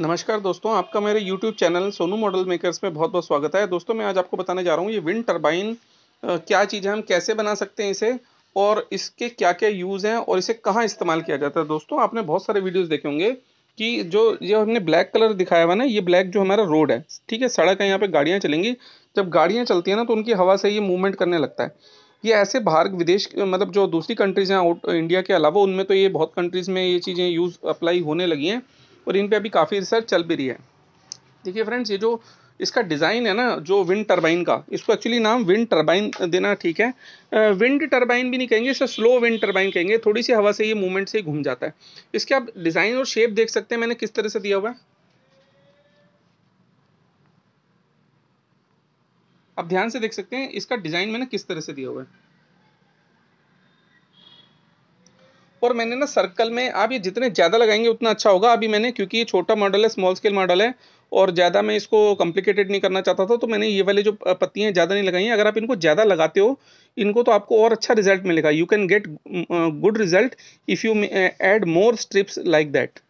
नमस्कार दोस्तों आपका मेरे YouTube channel Sonu Model Makers में बहुत बहुत स्वागत है दोस्तों मैं आज आपको बताने जा रहा हूँ ये विंड टरबाइन क्या चीज़ है हम कैसे बना सकते हैं इसे और इसके क्या क्या यूज़ हैं और इसे कहाँ इस्तेमाल किया जाता है दोस्तों आपने बहुत सारे वीडियोज़ देखे होंगे कि जो ये हमने ब्लैक कलर दिखाया हुआ ना ये ब्लैक जो हमारा रोड है ठीक है सड़क है यहाँ पर गाड़ियाँ चलेंगी जब गाड़ियाँ चलती हैं ना तो उनकी हवा से ये मूवमेंट करने लगता है ये ऐसे बाहर विदेश मतलब जो दूसरी कंट्रीज़ हैं आउट इंडिया के अलावा उनमें तो ये बहुत कंट्रीज़ में ये चीज़ें यूज़ अप्लाई होने लगी हैं और इन पर अभी काफ़ी रिसर्च चल भी रही है देखिए फ्रेंड्स ये जो इसका डिज़ाइन है ना जो विंड टरबाइन का इसको एक्चुअली नाम विंड टरबाइन देना ठीक है विंड टरबाइन भी नहीं कहेंगे इसे स्लो विंड टरबाइन कहेंगे थोड़ी सी हवा से ये मूवमेंट से घूम जाता है इसके आप डिज़ाइन और शेप देख सकते हैं मैंने किस तरह से दिया हुआ है आप ध्यान से देख सकते हैं इसका डिज़ाइन मैंने किस तरह से दिया हुआ है और मैंने ना सर्कल में आप ये जितने ज़्यादा लगाएंगे उतना अच्छा होगा अभी मैंने क्योंकि ये छोटा मॉडल है स्मॉल स्केल मॉडल है और ज़्यादा मैं इसको कॉम्प्लिकेटेड नहीं करना चाहता था तो मैंने ये वाले जो पत्तियाँ ज़्यादा नहीं लगाई हैं अगर आप इनको ज़्यादा लगाते हो इनको तो आपको और अच्छा रिजल्ट मिलेगा you can get good result if you add more strips like that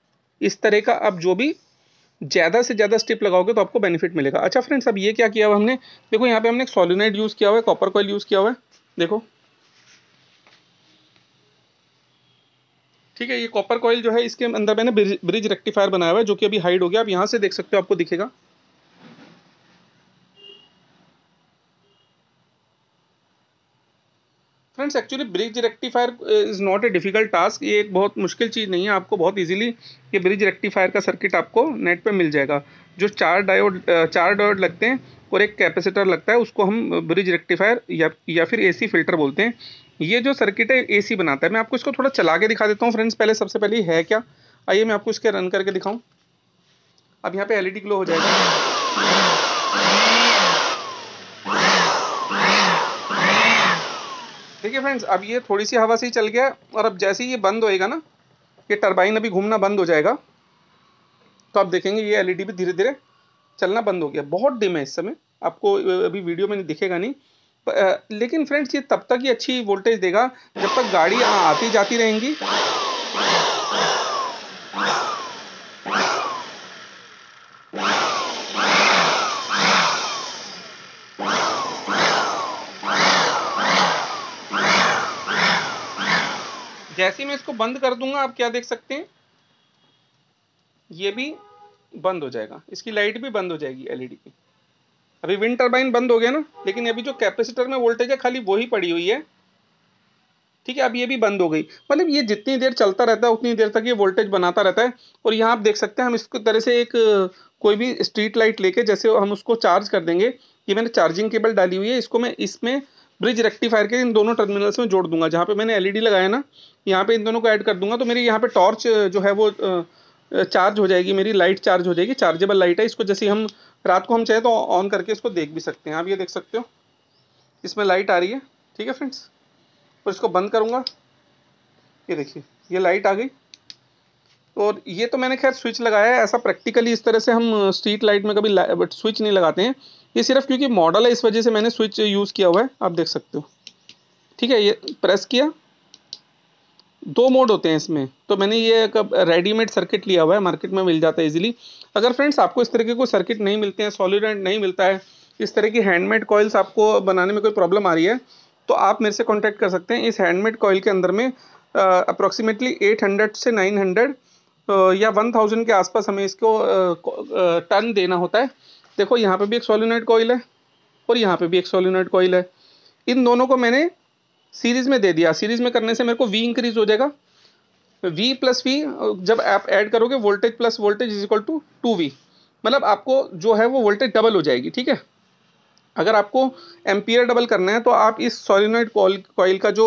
इस तरह का आप जो भी ज़्यादा से ज़्यादा स्टिप लगाओगे तो आपको बेनिफिट मिलेगा अच्छा फ्रेंड्स अब ये क्या किया हुआ हमने देखो यहाँ पे हमने एक सोलिनाइड यूज़ किया हुआ है कॉपर कॉयल यूज़ किया हुआ है देखो ठीक है ये कॉपर कॉयल जो है इसके अंदर मैंने ब्रिज रेक्टिफायर बनाया हुआ है जो कि अभी हाइड हो गया आप यहाँ से देख सकते हो आपको दिखेगा friends actually bridge rectifier is not a difficult task ये एक बहुत मुश्किल चीज़ नहीं है आपको बहुत इजीली ये ब्रिज रेक्टिफायर का सर्किट आपको नेट पे मिल जाएगा जो चार डायोड uh, चार डायोड लगते हैं और एक कैपेसिटर लगता है उसको हम ब्रिज uh, रेक्टिफायर या या फिर एसी फिल्टर बोलते हैं ये जो सर्किट है एसी बनाता है मैं आपको इसको थोड़ा चला के दिखा देता हूँ फ्रेंड्स पहले सबसे पहले है क्या आइए मैं आपको इसके रन करके दिखाऊँ अब यहाँ पर एल ग्लो हो जाएगा देखिए फ्रेंड्स अब ये थोड़ी सी हवा से ही चल गया और अब जैसे ही ये बंद होएगा ना ये टरबाइन अभी घूमना बंद हो जाएगा तो आप देखेंगे ये एलईडी e भी धीरे धीरे चलना बंद हो गया बहुत डिम है इस समय आपको अभी वीडियो में दिखेगा नहीं लेकिन फ्रेंड्स ये तब तक ही अच्छी वोल्टेज देगा जब तक गाड़ी आती जाती रहेंगी जैसे मैं इसको बंद कर दूंगा आप क्या देख सकते हैं ये भी बंद हो जाएगा इसकी लाइट भी बंद हो जाएगी एलईडी e की अभी विंड टर्बाइन बंद हो गया ना लेकिन अभी जो कैपेसिटर में वोल्टेज है खाली वही पड़ी हुई है ठीक है अब ये भी बंद हो गई मतलब ये जितनी देर चलता रहता है उतनी देर तक ये वोल्टेज बनाता रहता है और यहाँ आप देख सकते हैं हम इसको तरह से एक कोई भी स्ट्रीट लाइट लेके जैसे हम उसको चार्ज कर देंगे ये मैंने चार्जिंग केबल डाली हुई है इसको मैं इसमें ब्रिज रेक्टिफायर के इन दोनों टर्मिनल्स में जोड़ दूंगा जहाँ पे मैंने एलईडी e लगाया ना यहाँ पे इन दोनों को ऐड कर दूंगा तो मेरी यहाँ पे टॉर्च जो है वो चार्ज हो जाएगी मेरी लाइट चार्ज हो जाएगी चार्जेबल लाइट है इसको जैसे हम रात को हम चाहे तो ऑन करके इसको देख भी सकते हैं आप ये देख सकते हो इसमें लाइट आ रही है ठीक है फ्रेंड्स और इसको बंद करूँगा ये देखिए ये लाइट आ गई और ये तो मैंने खैर स्विच लगाया है ऐसा प्रैक्टिकली इस तरह से हम स्ट्रीट लाइट में कभी स्विच नहीं लगाते हैं ये सिर्फ क्योंकि मॉडल है इस वजह से मैंने स्विच यूज़ किया हुआ है आप देख सकते हो ठीक है ये प्रेस किया दो मोड होते हैं इसमें तो मैंने ये कब रेडीमेड सर्किट लिया हुआ है मार्केट में मिल जाता है इजीली अगर फ्रेंड्स आपको इस तरह के कोई सर्किट नहीं मिलते हैं एंड नहीं मिलता है इस तरह की हैंडमेड कॉइल्स आपको बनाने में कोई प्रॉब्लम आ रही है तो आप मेरे से कॉन्टैक्ट कर सकते हैं इस हैंडमेड कॉयल के अंदर में अप्रॉक्सीमेटली एट हंड्रेड से नाइन हंड्रेड या वन थाउजेंड के आसपास हमें इसको टन देना होता है देखो यहाँ पे भी एक सोलिनाइट कोयल है और यहाँ पे भी एक सोलिनाइट कोयल है इन दोनों को मैंने सीरीज़ में दे दिया सीरीज़ में करने से मेरे को वी इंक्रीज हो जाएगा वी प्लस वी जब आप ऐड करोगे voltage plus voltage is equal to two V मतलब आपको जो है वो वोल्टेज डबल हो जाएगी ठीक है अगर आपको एम्पियर डबल करना है तो आप इस सोलिनोइड कॉयल का जो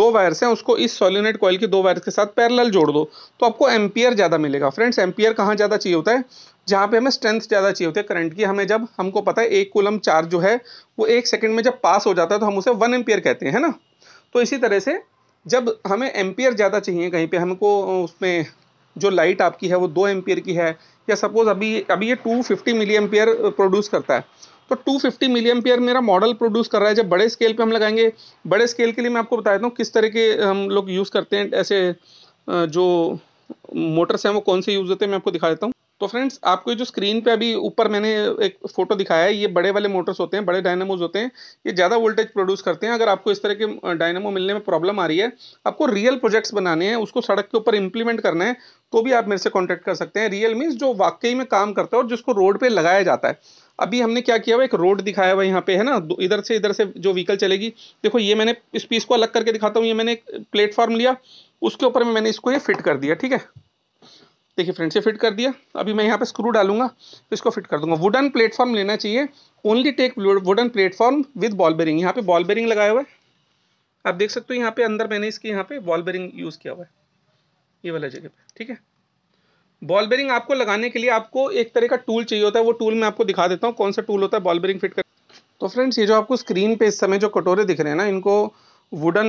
दो वायर्स हैं उसको इस सोलिनोइड कॉयल के दो वायर्स के साथ पैरेलल जोड़ दो तो आपको एम्पियर ज़्यादा मिलेगा फ्रेंड्स एम्पियर कहाँ ज़्यादा चाहिए होता है जहाँ पे हमें स्ट्रेंथ ज़्यादा चाहिए होती है करंट की हमें जब हमको पता है एक कोलम चार्ज जो है वो एक सेकेंड में जब पास हो जाता है तो हम उसे वन एम्पियर कहते हैं ना तो इसी तरह से जब हमें एम्पियर ज़्यादा चाहिए कहीं पे हमको उसमें जो लाइट आपकी है वो दो एम्पियर की है या सपोज़ अभी अभी ये two fifty milliampere produce करता है तो 250 फिफ्टी मिलियम पेयर मेरा मॉडल प्रोड्यूस कर रहा है जब बड़े स्केल पे हम लगाएंगे बड़े स्केल के लिए मैं आपको बता देता हूँ किस तरह के हम लोग यूज़ करते हैं ऐसे जो मोटर्स हैं वो कौन से यूज़ होते हैं मैं आपको दिखा देता हूँ तो फ्रेंड्स आपको जो स्क्रीन पे अभी ऊपर मैंने एक फोटो दिखाया है ये बड़े वाले मोटर्स होते हैं बड़े डायनेमोज होते हैं ये ज़्यादा वोल्टेज प्रोड्यूस करते हैं अगर आपको इस तरह के डायनेमो मिलने में प्रॉब्लम आ रही है आपको रियल प्रोजेक्ट्स बनाने हैं उसको सड़क के ऊपर इंप्लीमेंट करना है तो भी आप मेरे से कॉन्टैक्ट कर सकते हैं रियल मीन्स जो वाकई में काम करता है और जिसको रोड पर लगाया जाता है अभी हमने क्या किया हुआ एक रोड दिखाया हुआ यहाँ पे है ना इधर से इधर से जो व्हीकल चलेगी देखो ये मैंने इस पीस को अलग करके दिखाता हूँ ये मैंने एक प्लेटफॉर्म लिया उसके ऊपर में मैंने इसको ये फिट कर दिया ठीक है देखिए फ्रेंड से फिट कर दिया अभी मैं यहाँ पे स्क्रू डालूंगा तो इसको फिट कर दूंगा वुडन प्लेटफॉर्म लेना चाहिए only take wooden platform with ball bearing यहाँ पे बॉल बेरिंग लगाया हुआ है आप देख सकते हो यहाँ पे अंदर मैंने इसके यहाँ पे बॉल बेरिंग यूज़ किया हुआ है ये वाला जगह पे ठीक है बॉल बेरिंग आपको लगाने के लिए आपको एक तरह का टूल चाहिए होता है वो टूल मैं आपको दिखा देता हूँ कौन सा टूल होता है बॉल बेरिंग फिट कर तो फ्रेंड्स ये जो आपको स्क्रीन पे इस समय जो कटोरे दिख रहे हैं ना इनको वुडन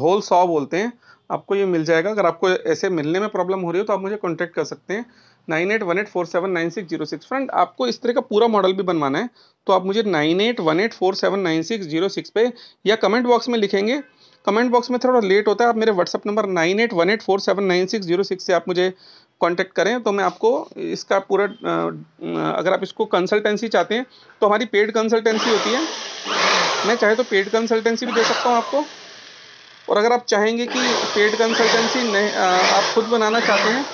होल सॉ बोलते हैं आपको ये मिल जाएगा अगर आपको ऐसे मिलने में प्रॉब्लम हो रही हो तो आप मुझे कॉन्टैक्ट कर सकते हैं nine eight one eight four seven nine six zero six friend आपको इस तरह का पूरा मॉडल भी बनवाना है तो आप मुझे nine eight one eight four seven nine six zero six पे या कमेंट बॉक्स में लिखेंगे कमेंट बॉक्स में थोड़ा लेट होता है आप मेरे WhatsApp number nine eight one eight four seven nine six zero six से आप मुझे कांटेक्ट करें तो मैं आपको इसका पूरा अगर आप इसको कंसल्टेंसी चाहते हैं तो हमारी पेड कंसल्टेंसी होती है मैं चाहे तो पेड कंसल्टेंसी भी दे सकता हूँ आपको और अगर आप चाहेंगे कि पेड कंसल्टेंसी नहीं आप खुद बनाना चाहते हैं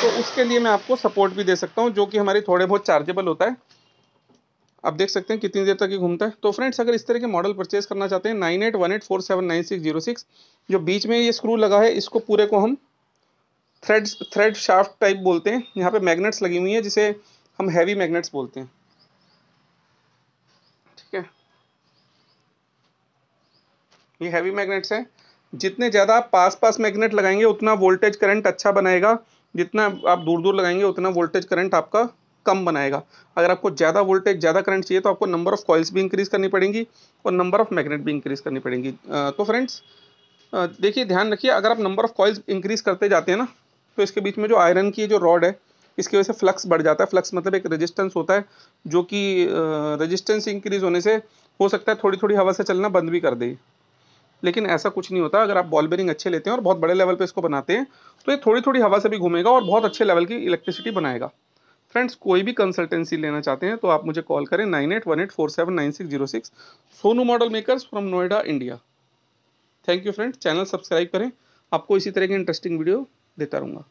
तो उसके लिए मैं आपको सपोर्ट भी दे सकता हूँ जो कि हमारे थोड़े बहुत चार्जेबल होता है आप देख सकते हैं कितनी देर तक ये घूमता है तो फ्रेंड्स अगर इस तरह के मॉडल परचेज करना चाहते हैं nine eight one eight four seven nine six zero six जो बीच में ये स्क्रू लगा है इसको पूरे को हम थ्रेड्स थ्रेड शाफ्ट टाइप बोलते हैं यहाँ पे मैग्नेट्स लगी हुई हैं जिसे हम हैवी मैग्नेट्स बोलते हैं ठीक है ये हैवी मैग्नेट्स हैं जितने ज़्यादा आप पास पास मैग्नेट लगाएंगे उतना वोल्टेज करंट अच्छा बनाएगा जितना आप दूर दूर लगाएंगे उतना वोल्टेज करंट आपका कम बनाएगा अगर आपको ज़्यादा वोल्टेज ज़्यादा करंट चाहिए तो आपको नंबर ऑफ़ कॉइल्स भी इंक्रीज़ करनी पड़ेंगी और नंबर ऑफ़ मैग्नेट भी इंक्रीज़ करनी पड़ेंगी तो फ्रेंड्स देखिए ध्यान रखिए अगर आप नंबर ऑफ़ कॉइल्स इंक्रीज़ करते जाते हैं ना तो इसके बीच में जो आयरन की जो रॉड है इसकी वजह से फ्लक्स बढ़ जाता है फ्लक्स मतलब एक रेजिस्टेंस होता है जो कि रेजिस्टेंस इंक्रीज होने से हो सकता है थोड़ी थोड़ी हवा से चलना बंद भी कर दे लेकिन ऐसा कुछ नहीं होता अगर आप बॉल बेरिंग अच्छे लेते हैं और बहुत बड़े लेवल पे इसको बनाते हैं तो ये थोड़ी थोड़ी हवा से भी घूमेगा और बहुत अच्छे लेवल की इलेक्ट्रिसिटी बनाएगा फ्रेंड्स कोई भी कंसल्टेंसी लेना चाहते हैं तो आप मुझे कॉल करें nine eight one eight four seven nine six zero six Sonu Model Makers from Noida India thank you friends channel subscribe करें आपको इसी तरह की इंटरेस्टिंग वीडियो देता रहूँगा